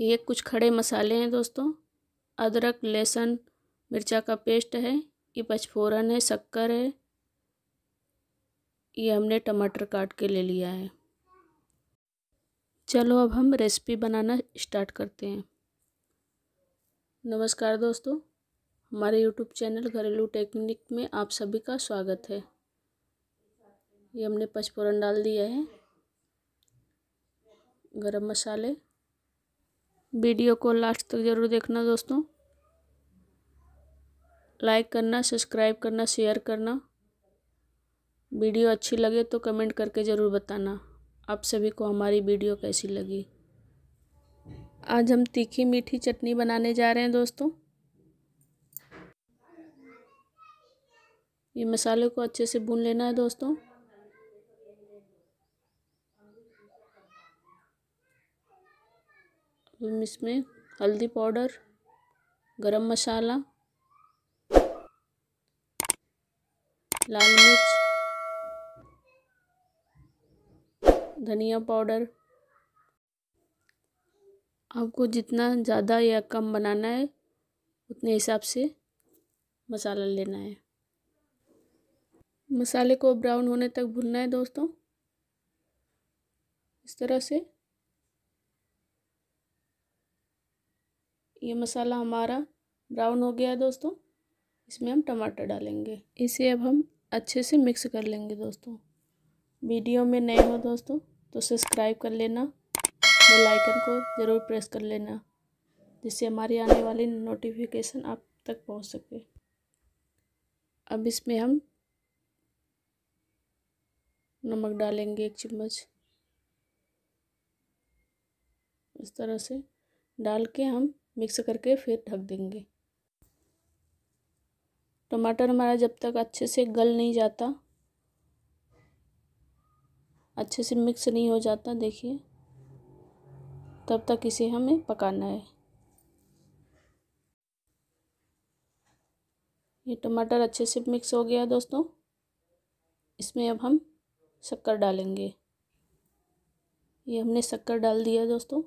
ये कुछ खड़े मसाले हैं दोस्तों अदरक लहसुन मिर्चा का पेस्ट है ये पचफोरन है शक्कर है ये हमने टमाटर काट के ले लिया है चलो अब हम रेसिपी बनाना स्टार्ट करते हैं नमस्कार दोस्तों हमारे यूट्यूब चैनल घरेलू टेक्निक में आप सभी का स्वागत है ये हमने पचफोरन डाल दिया है गरम मसाले वीडियो को लास्ट तक ज़रूर देखना दोस्तों लाइक करना सब्सक्राइब करना शेयर करना वीडियो अच्छी लगे तो कमेंट करके ज़रूर बताना आप सभी को हमारी वीडियो कैसी लगी आज हम तीखी मीठी चटनी बनाने जा रहे हैं दोस्तों ये मसाले को अच्छे से भून लेना है दोस्तों इसमें हल्दी पाउडर गरम मसाला लाल मिर्च धनिया पाउडर आपको जितना ज़्यादा या कम बनाना है उतने हिसाब से मसाला लेना है मसाले को ब्राउन होने तक भुनना है दोस्तों इस तरह से ये मसाला हमारा ब्राउन हो गया है दोस्तों इसमें हम टमाटर डालेंगे इसे अब हम अच्छे से मिक्स कर लेंगे दोस्तों वीडियो में नए हो दोस्तों तो सब्सक्राइब कर लेना बेल आइकन को ज़रूर प्रेस कर लेना जिससे हमारी आने वाली नोटिफिकेशन आप तक पहुंच सके अब इसमें हम नमक डालेंगे एक चम्मच इस तरह से डाल के हम मिक्स करके फिर ढक देंगे टमाटर हमारा जब तक अच्छे से गल नहीं जाता अच्छे से मिक्स नहीं हो जाता देखिए तब तक इसे हमें पकाना है ये टमाटर अच्छे से मिक्स हो गया दोस्तों इसमें अब हम शक्कर डालेंगे ये हमने शक्कर डाल दिया दोस्तों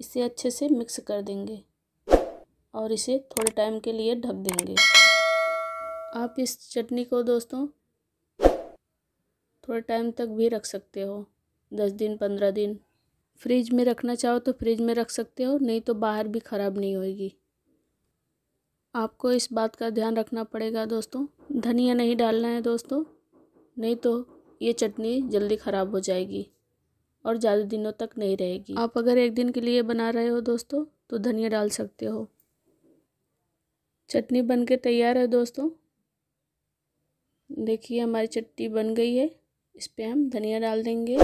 इसे अच्छे से मिक्स कर देंगे और इसे थोड़े टाइम के लिए ढक देंगे आप इस चटनी को दोस्तों थोड़े टाइम तक भी रख सकते हो दस दिन पंद्रह दिन फ्रिज में रखना चाहो तो फ्रिज में रख सकते हो नहीं तो बाहर भी ख़राब नहीं होएगी आपको इस बात का ध्यान रखना पड़ेगा दोस्तों धनिया नहीं डालना है दोस्तों नहीं तो ये चटनी जल्दी ख़राब हो जाएगी और ज़्यादा दिनों तक नहीं रहेगी आप अगर एक दिन के लिए बना रहे हो दोस्तों तो धनिया डाल सकते हो चटनी बन के तैयार है दोस्तों देखिए हमारी चटनी बन गई है इस पर हम धनिया डाल देंगे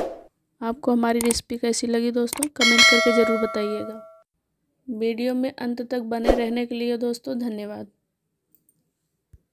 आपको हमारी रेसिपी कैसी लगी दोस्तों कमेंट करके ज़रूर बताइएगा वीडियो में अंत तक बने रहने के लिए दोस्तों धन्यवाद